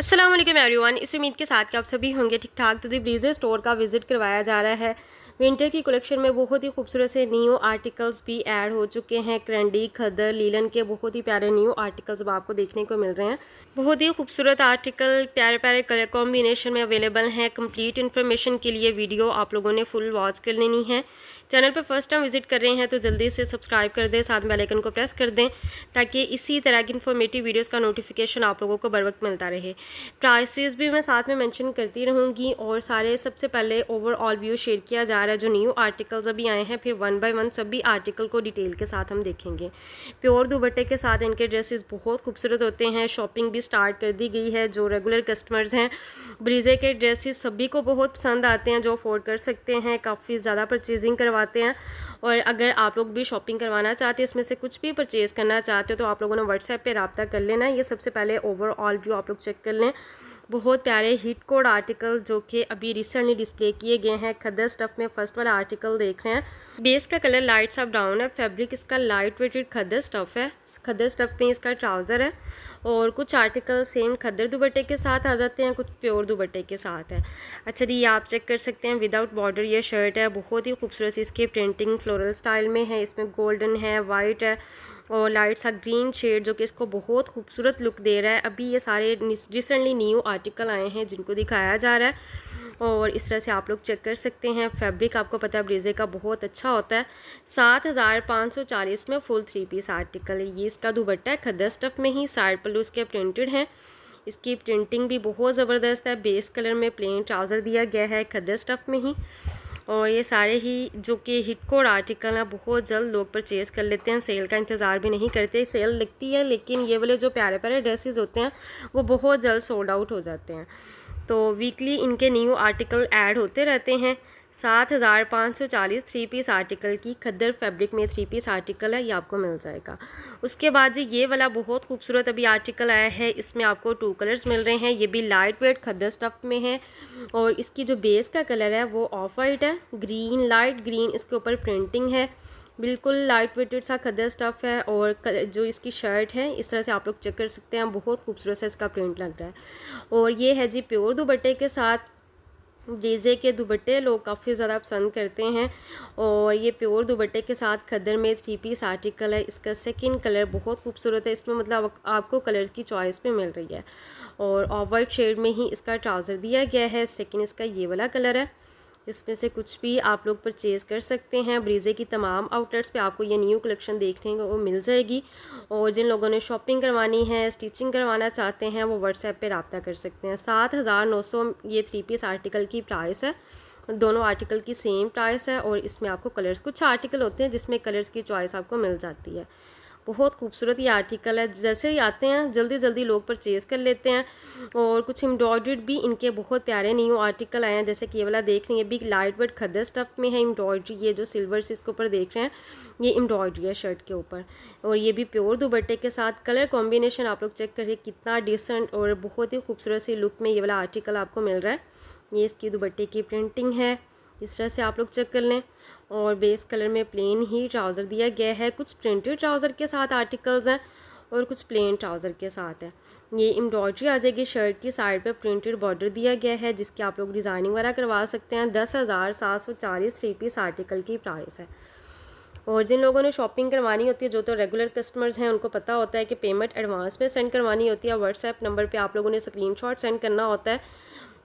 Aslam everyone इस उम्मीद के साथ कि आप सभी होंगे ठीक ठाक तो दी ब्रीजे स्टोर का विज़िट करवाया जा रहा है विंटर की कलेक्शन में बहुत ही खूबसूरत से न्यू आर्टिकल्स भी ऐड हो चुके हैं क्रेंडी खदर लीलन के बहुत ही प्यारे न्यू आर्टिकल्स अब आपको देखने को मिल रहे हैं बहुत ही खूबसूरत आर्टिकल प्यारे प्यारे कलर कॉम्बिनेशन में अवेलेबल हैं कम्प्लीट इन्फॉर्मेशन के लिए वीडियो आप लोगों ने फुल वॉच कर लेनी है चैनल पर फर्स्ट टाइम विजिट कर रहे हैं तो जल्दी से सब्सक्राइब कर दें साथ में बेलाइकन को प्रेस कर दें ताकि इसी तरह की इन्फॉर्मेटिव वीडियोज़ का नोटिफिकेशन आप लोगों को बर वक्त मिलता रहे प्राइसेस भी मैं साथ में मैंशन करती रहूँगी और सारे सबसे पहले ओवरऑल व्यू शेयर किया जा रहा है जो न्यू आर्टिकल्स अभी आए हैं फिर वन बाई वन सभी आर्टिकल को डिटेल के साथ हम देखेंगे प्योर दुबट्टे के साथ इनके ड्रेसेस बहुत खूबसूरत होते हैं शॉपिंग भी स्टार्ट कर दी गई है जो रेगुलर कस्टमर्स हैं ब्रीजे के ड्रेसेस सभी को बहुत पसंद आते हैं जो अफोर्ड कर सकते हैं काफ़ी ज़्यादा परचेजिंग करवा करवाते हैं और अगर आप लोग भी शॉपिंग करवाना चाहते हैं इसमें से कुछ भी परचेज़ करना चाहते हो तो आप लोगों ने व्हाट्सएप पर रबता कर लेना ये सबसे पहले ओवरऑल व्यू आप लोग चेक कर लें बहुत प्यारे हिट कोड आर्टिकल जो कि अभी रिसेंटली डिस्प्ले किए गए हैं खदर स्टफ में फर्स्ट वाला आर्टिकल देख रहे हैं बेस का कलर लाइट सा ब्राउन है फैब्रिक इसका लाइट वेटेड खदर स्टफ है खदर स्टफ में इसका ट्राउज़र है और कुछ आर्टिकल सेम खद्दर दुबट्टे के साथ आ जाते हैं कुछ प्योर दुबट्टे के साथ है अच्छा जी ये आप चेक कर सकते हैं विदाउट बॉर्डर ये शर्ट है बहुत ही खूबसूरत सी इसकी प्रिंटिंग फ्लोरल स्टाइल में है इसमें गोल्डन है वाइट है और लाइट सा ग्रीन शेड जो कि इसको बहुत खूबसूरत लुक दे रहा है अभी ये सारे रिसेंटली न्यू आर्टिकल आए हैं जिनको दिखाया जा रहा है और इस तरह से आप लोग चेक कर सकते हैं फैब्रिक आपको पता है ब्रेजे का बहुत अच्छा होता है सात हज़ार पाँच सौ चालीस में फुल थ्री पीस आर्टिकल है ये इसका दुबट्टा है खदर स्टफ़ में ही साइड पल्लू उसके प्रिंटेड हैं इसकी प्रिंटिंग भी बहुत ज़बरदस्त है बेस कलर में प्लेन ट्राउज़र दिया गया है खदर स्टफ़ में ही और ये सारे ही जो कि हिट कोड आर्टिकल हैं बहुत जल्द लोग परचेज़ कर लेते हैं सेल का इंतज़ार भी नहीं करते सेल लगती है लेकिन ये वाले जो प्यारे प्यारे ड्रेसेस होते हैं वो बहुत जल्द सोल्ड आउट हो जाते हैं तो वीकली इनके न्यू आर्टिकल ऐड होते रहते हैं सात हज़ार पाँच सौ चालीस थ्री पीस आर्टिकल की खद्दर फैब्रिक में थ्री पीस आर्टिकल है ये आपको मिल जाएगा उसके बाद जी ये वाला बहुत खूबसूरत अभी आर्टिकल आया है इसमें आपको टू कलर्स मिल रहे हैं ये भी लाइट वेट खद्दर स्टफ में है और इसकी जो बेस का कलर है वो ऑफ वाइट है ग्रीन लाइट ग्रीन इसके ऊपर प्रिंटिंग है बिल्कुल लाइट वेटेड सा खदर स्टफ़ है और जो इसकी शर्ट है इस तरह से आप लोग चेक कर सकते हैं बहुत खूबसूरत सा इसका प्रिंट लग रहा है और ये है जी प्योर दुपट्टे के साथ जेजे के दुपट्टे लोग काफ़ी ज़्यादा पसंद करते हैं और ये प्योर दुपट्टे के साथ खदर में थ्री पीस आर्टिकल है इसका सेकंड कलर बहुत खूबसूरत है इसमें मतलब आपको कलर की चॉइस में मिल रही है और ऑफ वाइट शेड में ही इसका ट्राउज़र दिया गया है सेकंड इसका ये वाला कलर है इसमें से कुछ भी आप लोग परचेज़ कर सकते हैं ब्रीज़े की तमाम आउटलेट्स पे आपको ये न्यू कलेक्शन देखने को मिल जाएगी और जिन लोगों ने शॉपिंग करवानी है स्टिचिंग करवाना चाहते हैं वो व्हाट्सएप पे रबता कर सकते हैं सात हज़ार नौ सौ ये थ्री पीस आर्टिकल की प्राइस है दोनों आर्टिकल की सेम प्राइस है और इसमें आपको कलर्स कुछ आर्टिकल होते हैं जिसमें कलर्स की चॉइस आपको मिल जाती है बहुत खूबसूरत ये आर्टिकल है जैसे ही आते हैं जल्दी जल्दी लोग परचेज़ कर लेते हैं और कुछ एम्ब्रॉयड भी इनके बहुत प्यारे न्यू आर्टिकल आए हैं जैसे कि ये वाला देख रहे हैं बिग लाइट वेट खदर स्टफ़ में है एम्ब्रॉयड्री ये जो सिल्वर से इसके ऊपर देख रहे हैं ये एम्ब्रॉयड्री है शर्ट के ऊपर और ये भी प्योर दुबट्टे के साथ कलर कॉम्बिनेशन आप लोग चेक करिए कितना डिसेंट और बहुत ही खूबसूरत सी लुक में ये वाला आर्टिकल आपको मिल रहा है ये इसकी दुबट्टे की प्रिंटिंग है इस तरह से आप लोग चेक कर लें और बेस कलर में प्लेन ही ट्राउज़र दिया गया है कुछ प्रिंटेड ट्राउज़र के साथ आर्टिकल्स हैं और कुछ प्लेन ट्राउज़र के साथ है ये एम्ब्रॉयड्री आ जाएगी शर्ट की साइड पर प्रिंटेड बॉर्डर दिया गया है जिसकी आप लोग डिज़ाइनिंग वगैरह करवा सकते हैं दस हज़ार सात सौ चालीस थ्री पीस आर्टिकल की प्राइस है और जिन लोगों ने शॉपिंग करवानी होती है जो तो रेगुलर कस्टमर्स हैं उनको पता होता है कि पेमेंट एडवांस में सेंड करवानी होती है व्हाट्सएप नंबर पर आप लोगों ने स्क्रीन सेंड करना होता है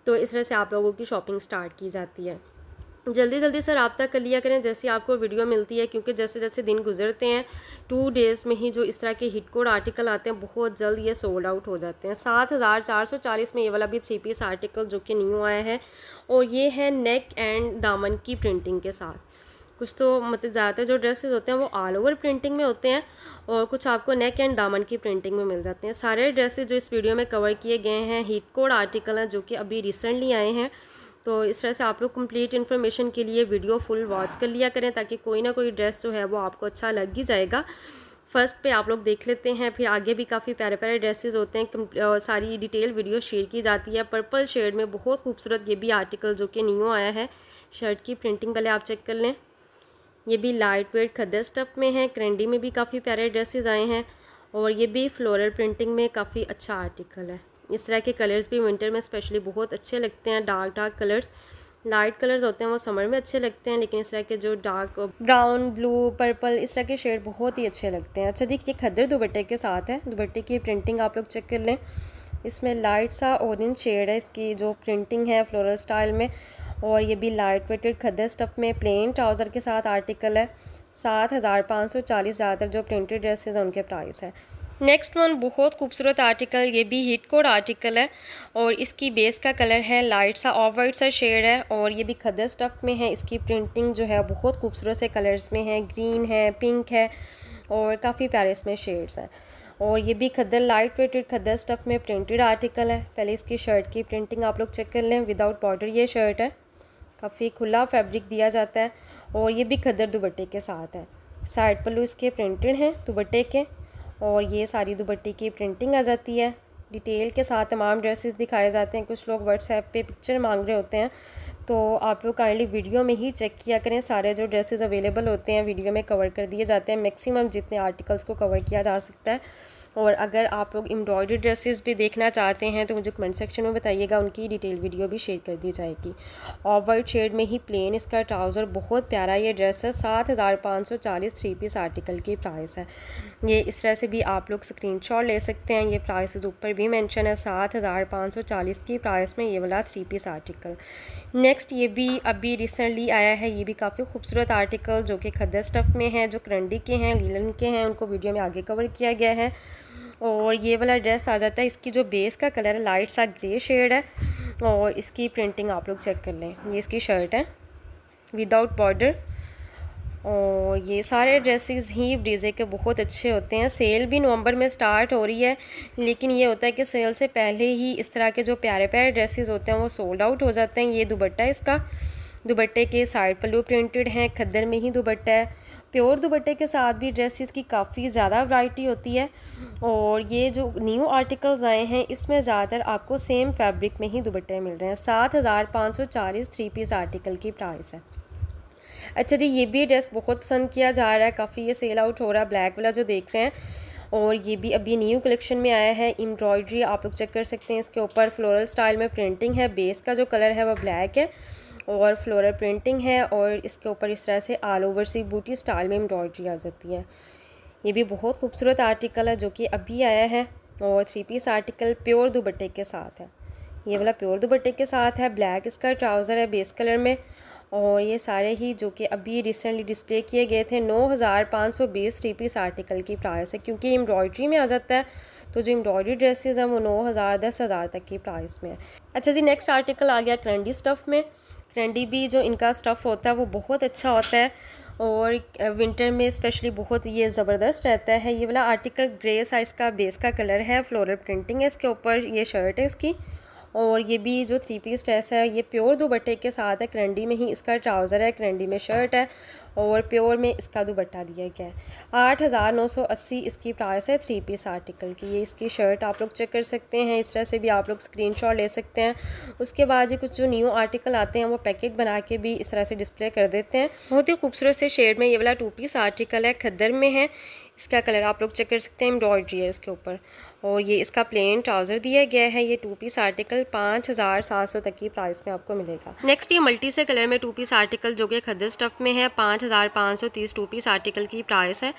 तो इस तरह से आप लोगों की शॉपिंग स्टार्ट की जाती है जल्दी जल्दी सर रबता कर लिया करें जैसे आपको वीडियो मिलती है क्योंकि जैसे जैसे दिन गुजरते हैं टू डेज़ में ही जो इस तरह के हिट कोड आर्टिकल आते हैं बहुत जल्द ये सोल्ड आउट हो जाते हैं सात हज़ार चार सौ चालीस में ये वाला भी थ्री पीस आर्टिकल जो कि न्यू आया है और ये है नेक एंड दामन की प्रिंटिंग के साथ कुछ तो मतलब ज़्यादातर जो ड्रेसेज होते हैं वो ऑल ओवर प्रिंटिंग में होते हैं और कुछ आपको नेक एंड दामन की प्रिंटिंग में मिल जाते हैं सारे ड्रेसेज जो इस वीडियो में कवर किए गए हैं हिट कोड आर्टिकल हैं जो कि अभी रिसेंटली आए हैं तो इस तरह से आप लोग कंप्लीट इन्फॉर्मेशन के लिए वीडियो फुल वॉच कर लिया करें ताकि कोई ना कोई ड्रेस जो है वो आपको अच्छा लग ही जाएगा फर्स्ट पे आप लोग देख लेते हैं फिर आगे भी काफ़ी प्यारे प्यारे ड्रेसेस होते हैं सारी डिटेल वीडियो शेयर की जाती है पर्पल शेड में बहुत खूबसूरत ये भी आर्टिकल जो कि न्यू आया है शर्ट की प्रिंटिंग पहले आप चेक कर लें ये भी लाइट वेट खदर स्टप में है करेंडी में भी काफ़ी प्यारे ड्रेसेज आए हैं और ये भी फ्लोरल प्रिंटिंग में काफ़ी अच्छा आर्टिकल है इस तरह के कलर्स भी विंटर में स्पेशली बहुत अच्छे लगते हैं dark dark colours light colours होते हैं वो समर में अच्छे लगते हैं लेकिन इस तरह के जो डार्क ब्राउन ब्लू पर्पल इस तरह के शेड बहुत ही अच्छे लगते हैं अच्छा जी ये खद्दर दुबट्टे के साथ है दुबट्टे की प्रिंटिंग आप लोग चेक कर लें इसमें लाइट सा ऑरेंज शेड है इसकी जो प्रिंटिंग है फ्लोरल स्टाइल में और ये भी लाइट वेटेड खद्दर स्टफ़ में प्लेन ट्राउज़र के साथ आर्टिकल है सात हज़ार पाँच सौ चालीस ज़्यादातर जो प्रिंटेड ड्रेसेस हैं उनके प्राइस है नेक्स्ट वन बहुत खूबसूरत आर्टिकल ये भी हिट कोड आर्टिकल है और इसकी बेस का कलर है लाइट सा ऑफ वाइट सा शेड है और ये भी खदर स्टफ में है इसकी प्रिंटिंग जो है बहुत खूबसूरत से कलर्स में है ग्रीन है पिंक है और काफ़ी प्यारे इसमें शेड्स हैं और ये भी खदर लाइट वेटेड खदर स्टफ़ में प्रिंटेड आर्टिकल है पहले इसकी शर्ट की प्रिंटिंग आप लोग चेक कर लें विदाउट बॉर्डर ये शर्ट है काफ़ी खुला फैब्रिक दिया जाता है और ये भी खदर दुबट्टे के साथ है साइड पल्लू इसके प्रिंटेड हैं दुबट्टे के और ये सारी दुपट्टे की प्रिंटिंग आ जाती है डिटेल के साथ तमाम ड्रेसेस दिखाए जाते हैं कुछ लोग व्हाट्सएप पे पिक्चर मांग रहे होते हैं तो आप लोग काइंडली वीडियो में ही चेक किया करें सारे जो ड्रेसेस अवेलेबल होते हैं वीडियो में कवर कर दिए जाते हैं मैक्सिमम जितने आर्टिकल्स को कवर किया जा सकता है और अगर आप लोग एम्ब्रॉयडरी ड्रेसेस भी देखना चाहते हैं तो मुझे कमेंट सेक्शन में बताइएगा उनकी डिटेल वीडियो भी शेयर कर दी जाएगी ऑफ वाइट शेड में ही प्लेन इसका ट्राउज़र बहुत प्यारा ये ड्रेस है सात हज़ार पाँच सौ चालीस थ्री पीस आर्टिकल की प्राइस है ये इस तरह से भी आप लोग स्क्रीन ले सकते हैं ये प्राइस ऊपर भी मैंशन है सात हज़ार पाँच सौ चालीस की प्राइस में ये वाला थ्री पीस आर्टिकल नेक्स्ट ये भी अभी रिसेंटली आया है ये भी काफ़ी खूबसूरत आर्टिकल जो कि खदर स्टफ़ में है जो करंडी के हैं लीलन के हैं उनको वीडियो में आगे कवर किया गया है और ये वाला ड्रेस आ जाता है इसकी जो बेस का कलर है लाइट सा ग्रे शेड है और इसकी प्रिंटिंग आप लोग चेक कर लें ये इसकी शर्ट है विदाउट बॉर्डर और ये सारे ड्रेसेस ही ब्रीजे के बहुत अच्छे होते हैं सेल भी नवंबर में स्टार्ट हो रही है लेकिन ये होता है कि सेल से पहले ही इस तरह के जो प्यारे प्यारे ड्रेसेस होते हैं वो सोल्ड आउट हो जाते हैं ये है इसका दुबट्टे के साइड पल्लू प्रिंटेड हैं खद्दर में ही दुबट्टा है प्योर दुपट्टे के साथ भी ड्रेसेस की काफ़ी ज़्यादा वैरायटी होती है और ये जो न्यू आर्टिकल्स आए हैं इसमें ज़्यादातर आपको सेम फैब्रिक में ही दुपट्टे मिल रहे हैं सात हज़ार पाँच सौ चालीस थ्री पीस आर्टिकल की प्राइस है अच्छा जी ये भी ड्रेस बहुत पसंद किया जा रहा है काफ़ी ये सेल आउट हो रहा है ब्लैक वाला जो देख रहे हैं और ये भी अभी न्यू कलेक्शन में आया है एम्ब्रॉयडरी आप लोग चेक कर सकते हैं इसके ऊपर फ्लोरल स्टाइल में प्रिंटिंग है बेस का जो कलर है वह ब्लैक है और फ्लोरल प्रिंटिंग है और इसके ऊपर इस तरह से ऑल ओवर सी बूटी स्टाइल में एम्ब्रॉयडरी आ जाती है ये भी बहुत खूबसूरत आर्टिकल है जो कि अभी आया है और थ्री पीस आर्टिकल प्योर दुबट्टे के साथ है ये वाला प्योर दुबट्टे के साथ है ब्लैक इसका ट्राउज़र है बेस कलर में और ये सारे ही जो कि अभी रिसेंटली डिस्प्ले किए गए थे नौ हज़ार पाँच सौ बीस थ्री पीस आर्टिकल की प्राइस है क्योंकि एम्ब्रॉयड्री में आ जाता है तो जो एम्ब्रॉयड्री ड्रेसेस हैं वो नौ हज़ार दस हज़ार तक की प्राइस में है अच्छा जी नेक्स्ट आर्टिकल आ गया करंडी स्टफ़ में रेंडी भी जो इनका स्टफ़ होता है वो बहुत अच्छा होता है और विंटर में स्पेशली बहुत ये ज़बरदस्त रहता है ये वाला आर्टिकल ग्रे साइज़ का बेस का कलर है फ्लोरल प्रिंटिंग है इसके ऊपर ये शर्ट है इसकी और ये भी जो थ्री पीस ड्रेस है ये प्योर दुपट्टे के साथ है करंडी में ही इसका ट्राउज़र है करंडी में शर्ट है और प्योर में इसका दुबट्टा दिया गया है आठ हज़ार नौ सौ अस्सी इसकी प्राइस है थ्री पीस आर्टिकल की ये इसकी शर्ट आप लोग चेक कर सकते हैं इस तरह से भी आप लोग स्क्रीन ले सकते हैं उसके बाद ये कुछ जो न्यू आर्टिकल आते हैं वो पैकेट बना के भी इस तरह से डिस्प्ले कर देते हैं बहुत ही खूबसूरत से शेड में ये वाला टू पीस आर्टिकल है खद्दर में है इसका कलर आप लोग चेक कर सकते हैं एम्ब्रॉयड्री है इसके ऊपर और ये इसका प्लेन ट्राउज़र दिया गया है ये टू पीस आर्टिकल पाँच हज़ार सात सौ तक की प्राइस में आपको मिलेगा नेक्स्ट ये मल्टी से कलर में टू पीस आर्टिकल जो कि खद्दर स्टफ में है पाँच आठ हज़ार पाँच सौ तीस टू पीस आर्टिकल की प्राइस है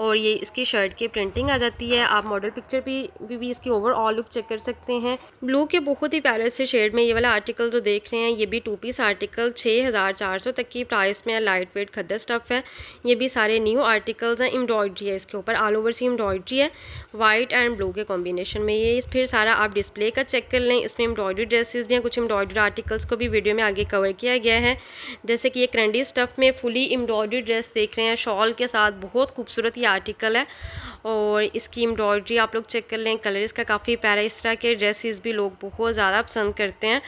और ये इसकी शर्ट की प्रिंटिंग आ जाती है आप मॉडल पिक्चर भी भी, भी इसकी ओवरऑल लुक चेक कर सकते हैं ब्लू के बहुत ही प्यारे से शेड में ये वाला आर्टिकल जो देख रहे हैं ये भी टू पीस आर्टिकल छः हज़ार चार सौ तक की प्राइस में लाइट वेट खदर स्टफ़ है ये भी सारे न्यू आर्टिकल्स हैं एम्ब्रॉयड्री है इसके ऊपर ऑल ओवर सी एम्ब्रॉयड्री है वाइट एंड ब्लू के कॉम्बिनेशन में ये फिर सारा आप डिस्प्ले का चेक कर लें इसमें एम्ब्रॉयड्री ड्रेसेस भी हैं कुछ एम्ब्रॉयड्री आर्टिकल्स को भी वीडियो में आगे कवर किया गया है जैसे कि ये क्रेंडी स्टफ़ में फुली एम्ब्रॉयड एम्ब्रॉयडरी ड्रेस देख रहे हैं शॉल के साथ बहुत खूबसूरत ये आर्टिकल है और इसकी एम्ब्रॉयडरी आप लोग चेक कर लें कलर इसका काफ़ी प्यारा इस तरह के ड्रेसेस भी लोग बहुत ज़्यादा पसंद करते हैं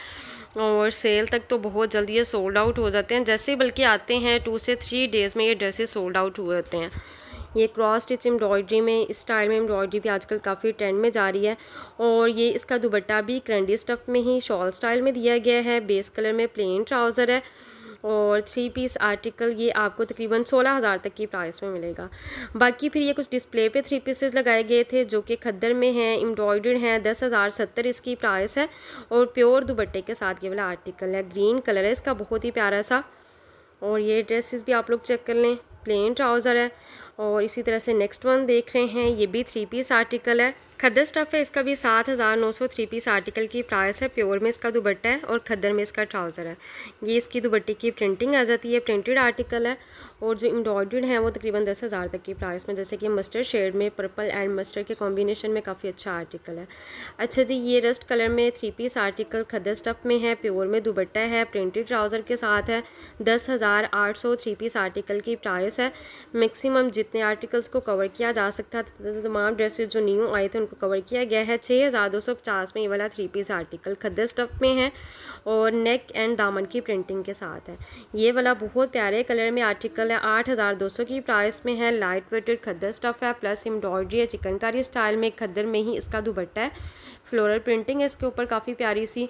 और सेल तक तो बहुत जल्दी ये सोल्ड आउट हो जाते हैं जैसे बल्कि आते हैं टू से थ्री डेज़ में ये ड्रेसेस सोल्ड आउट हो जाते हैं ये क्रॉस स्टिच एम्ब्रॉयडरी में इस स्टाइल में एम्ब्रॉयडरी भी आजकल काफ़ी ट्रेंड में जा रही है और ये इसका दुबट्टा भी क्रेंडी स्टफ़ में ही शॉल स्टाइल में दिया गया है बेस कलर में प्लेन ट्राउज़र है और थ्री पीस आर्टिकल ये आपको तकरीबन सोलह हज़ार तक की प्राइस में मिलेगा बाकी फिर ये कुछ डिस्प्ले पे थ्री पीसेस लगाए गए थे जो कि खद्दर में हैं एम्ब्रॉयडर्ड हैं दस हज़ार सत्तर इसकी प्राइस है और प्योर दुबट्टे के साथ ये वाला आर्टिकल है ग्रीन कलर है इसका बहुत ही प्यारा सा और ये ड्रेसेस भी आप लोग चेक कर लें प्लेन ट्राउज़र है और इसी तरह से नेक्स्ट वन देख रहे हैं ये भी थ्री पीस आर्टिकल है खद्दर स्टफ़ है इसका भी सात हज़ार नौ सौ थ्री पीस आर्टिकल की प्राइस है प्योर में इसका दुबट्टा है और खद्दर में इसका ट्राउज़र है ये इसकी दुबट्टे की प्रिंटिंग आ जाती है प्रिंटेड आर्टिकल है और जो एम्ब्रॉयड्रीड है वो तकरीबन दस हज़ार तक की प्राइस में जैसे कि मस्टर्ड शेड में पर्पल एंड मस्टर्ड के कॉम्बिनेशन में काफ़ी अच्छा आर्टिकल है अच्छा जी ये रस्ट कलर में थ्री पीस आर्टिकल खद्दर स्टफ़ में है प्योर में दुबट्टा है प्रिंटेड ट्राउज़र के साथ है दस हज़ार आठ सौ थ्री पीस आर्टिकल की प्राइस है मैक्सिमम जितने आर्टिकल्स को कवर किया जा सकता था तमाम ड्रेसेज जो न्यू आए थे उनको को कवर किया गया है छः हज़ार दो सौ पचास में ये वाला थ्री पीस आर्टिकल खद्दर स्टफ में है और नेक एंड दामन की प्रिंटिंग के साथ है ये वाला बहुत प्यारे कलर में आर्टिकल है आठ हज़ार दो सौ की प्राइस में है लाइट वेटेड खद्दर स्टफ है प्लस एम्ब्रॉयडरी है चिकनकारी स्टाइल में खद्दर में ही इसका दुपट्टा है फ्लोरल प्रिंटिंग है इसके ऊपर काफ़ी प्यारी सी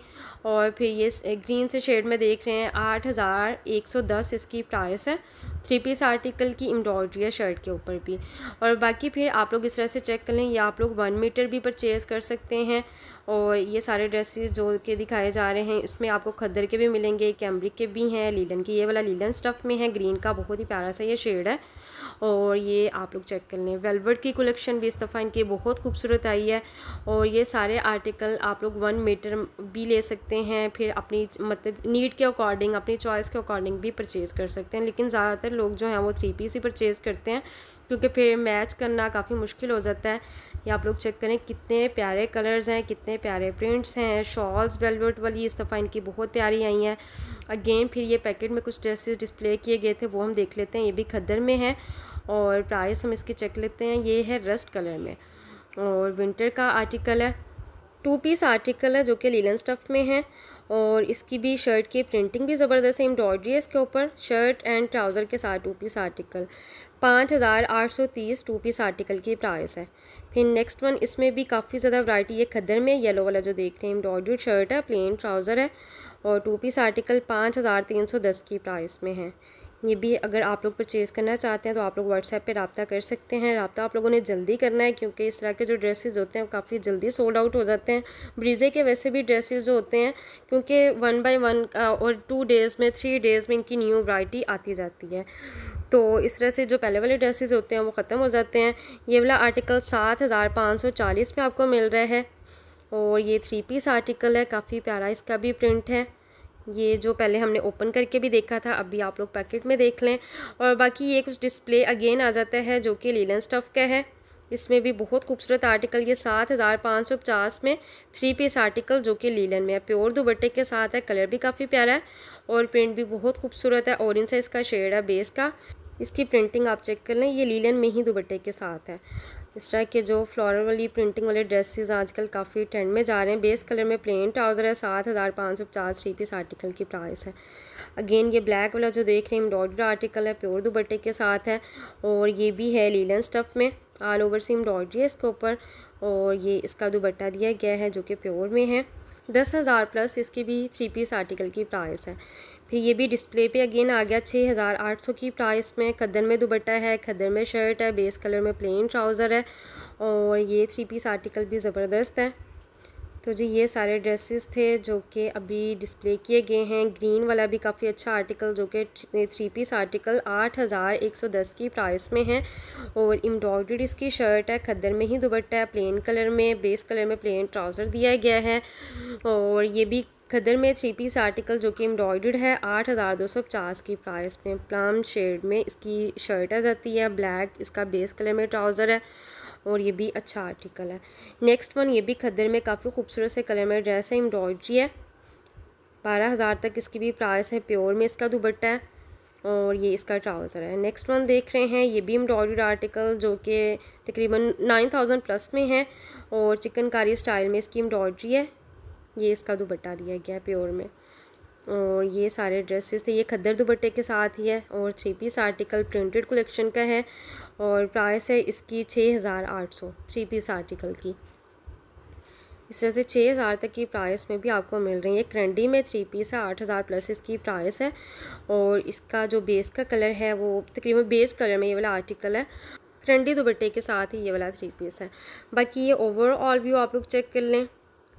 और फिर ये ग्रीन से शेड में देख रहे हैं आठ हज़ार एक सौ दस इसकी प्राइस है थ्री पीस आर्टिकल की एम्ब्रॉयड्री है शर्ट के ऊपर भी और बाकी फिर आप लोग इस तरह से चेक कर लें या आप लोग वन मीटर भी परचेज़ कर सकते हैं और ये सारे ड्रेसेस जो के दिखाए जा रहे हैं इसमें आपको खद्दर के भी मिलेंगे कैम्ब्रिक के भी हैं लीलन की ये वाला लीलन स्टफ़ में है ग्रीन का बहुत ही प्यारा सा ये शेड है और ये आप लोग चेक कर लें वेलवेट की कलेक्शन भी इस दफ़ा इनकी बहुत खूबसूरत आई है और ये सारे आर्टिकल आप लोग वन मीटर भी ले सकते हैं फिर अपनी मतलब नीड के अकॉर्डिंग अपनी चॉइस के अकॉर्डिंग भी परचेज़ कर सकते हैं लेकिन ज़्यादातर लोग जो हैं वो थ्री पीस ही परचेज़ करते हैं क्योंकि फिर मैच करना काफ़ी मुश्किल हो जाता है ये आप लोग चेक करें कितने प्यारे कलर्स हैं कितने प्यारे प्रिंट्स हैं शॉल्स वेलवेट वाली इस दफ़ा इनकी बहुत प्यारी आई हैं अगेन फिर ये पैकेट में कुछ ड्रेसेस डिस्प्ले किए गए थे वो हम देख लेते हैं ये भी खद्दर में है और प्राइस हम इसकी चेक लेते हैं ये है रस्ट कलर में और विंटर का आर्टिकल है टू पीस आर्टिकल है जो कि लीलन स्टफ़ में है और इसकी भी शर्ट की प्रिंटिंग भी ज़बरदस्त है एम्ब्रॉयडरी है इसके ऊपर शर्ट एंड ट्राउज़र के साथ टू पीस आर्टिकल पाँच हज़ार आठ सौ तीस टू पीस आर्टिकल की प्राइस है फिर नेक्स्ट वन इसमें भी काफ़ी ज़्यादा वैरायटी है खदर में येलो वाला जो देख रहे हैं एम्ब्रॉयडरी शर्ट है प्लेन ट्राउज़र है और टू पीस आर्टिकल पाँच हज़ार तीन सौ दस की प्राइस में है ये भी अगर आप लोग परचेज़ करना चाहते हैं तो आप लोग व्हाट्सएप पे रबता कर सकते हैं रबता आप लोगों ने जल्दी करना है क्योंकि इस तरह के जो ड्रेसेस होते हैं वो काफ़ी जल्दी सोल्ड आउट हो जाते हैं ब्रीजे के वैसे भी ड्रेसेस जो होते हैं क्योंकि वन बाय वन और टू डेज़ में थ्री डेज़ में इनकी न्यू वराइटी आती जाती है तो इस तरह से जो पहले वाले ड्रेसेज होते हैं वो ख़त्म हो जाते हैं ये वाला आर्टिकल सात हज़ार पाँच सौ चालीस में आपको मिल रहा है और ये थ्री पीस आर्टिकल है काफ़ी प्यारा इसका भी प्रिंट है ये जो पहले हमने ओपन करके भी देखा था अब भी आप लोग पैकेट में देख लें और बाकी ये कुछ डिस्प्ले अगेन आ जाता है जो कि लीलन स्टफ़ का है इसमें भी बहुत खूबसूरत आर्टिकल ये सात हज़ार पाँच सौ पचास में थ्री पीस आर्टिकल जो कि लीलन में है प्योर दुबट्टे के साथ है कलर भी काफ़ी प्यारा है और प्रिंट भी बहुत खूबसूरत है ऑरेंज साइज़ इसका शेड है बेस का इसकी प्रिंटिंग आप चेक कर लें ये लीलन में ही दुबट्टे के साथ है इस तरह के जो फ्लोरल वाली प्रिंटिंग वाले ड्रेसेस आजकल काफ़ी ट्रेंड में जा रहे हैं बेस कलर में प्लेन ट्राउज़र है सात हज़ार पाँच सौ पचास थ्री पीस आर्टिकल की प्राइस है अगेन ये ब्लैक वाला जो देख रहे हैं एम्ब्रॉयडर आर्टिकल है प्योर दुबट्टे के साथ है और ये भी है लीलन स्टफ़ में ऑल ओवर सी एम्ब्रॉयडरी है इसके ऊपर और ये इसका दुबट्टा दिया गया है जो कि प्योर में है दस हज़ार प्लस इसकी भी थ्री पीस आर्टिकल की प्राइस है फिर ये भी डिस्प्ले पे अगेन आ गया छः हज़ार आठ सौ की प्राइस में खद्दर में दुबट्टा है खद्दर में शर्ट है बेस कलर में प्लेन ट्राउज़र है और ये थ्री पीस आर्टिकल भी ज़बरदस्त है तो जी ये सारे ड्रेसेस थे जो कि अभी डिस्प्ले किए गए हैं ग्रीन वाला भी काफ़ी अच्छा आर्टिकल जो कि थ्री पीस आर्टिकल आठ हज़ार एक सौ दस की प्राइस में है और एम्ब्रॉयडरी इसकी शर्ट है खद्दर में ही दुबट्टा है प्लेन कलर में बेस कलर में प्लेन ट्राउज़र दिया गया है और ये भी खदर में थ्री पीस आर्टिकल जो कि एम्ब्रॉयड है आठ हज़ार दो सौ पचास की प्राइस में प्लम शेड में इसकी शर्ट आ जाती है ब्लैक इसका बेस कलर में ट्राउज़र है और ये भी अच्छा आर्टिकल है नेक्स्ट वन ये भी खद्दर में काफ़ी खूबसूरत से कलर में ड्रेस है एम्ब्रॉयड्री है बारह हज़ार तक इसकी भी प्राइस है प्योर में इसका दुबट्टा है और ये इसका ट्राउज़र है नेक्स्ट वन देख रहे हैं ये भी एम्ब्रॉयड आर्टिकल जो कि तकरीबन नाइन थाउजेंड प्लस में है और चिकनकारी स्टाइल में इसकी एम्ब्रॉयड्री है ये इसका दुबट्टा दिया गया है प्योर में और ये सारे ड्रेसेस थे ये खद्दर दुपट्टे के साथ ही है और three piece article printed collection का है और प्राइस है इसकी छः हज़ार आठ सौ थ्री पीस आर्टिकल की इस तरह से छः हज़ार तक की प्राइस में भी आपको मिल रही है क्रेंडी में थ्री पीस है आठ हज़ार प्लस इसकी प्राइस है और इसका जो बेस का कलर है वो तकरीबन बेस कलर में ये वाला आर्टिकल है क्रेंडी दुपट्टे के साथ ही ये वाला थ्री पीस है बाकी ये ओवरऑल व्यू आप लोग चेक कर लें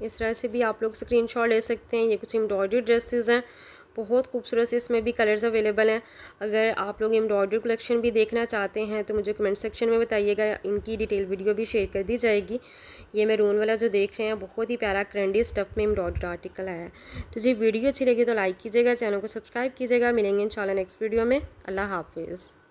इस तरह से भी आप लोग स्क्रीन ले सकते हैं ये कुछ एम्ब्रॉयडरी ड्रेसेज हैं बहुत खूबसूरत से इसमें भी कलर्स अवेलेबल हैं अगर आप लोग एम्ब्रॉयडरी कलेक्शन भी देखना चाहते हैं तो मुझे कमेंट सेक्शन में बताइएगा इनकी डिटेल वीडियो भी शेयर कर दी जाएगी ये मैं रोन वाला जो देख रहे हैं बहुत ही प्यारा करंडी स्टफ में एम्ब्रॉयडरी आर्टिकल आया है तो जी वीडियो अच्छी लगी तो लाइक कीजिएगा चैनल को सब्सक्राइब कीजिएगा मिलेंगे इन नेक्स्ट वीडियो में अल्लाह हाफिज़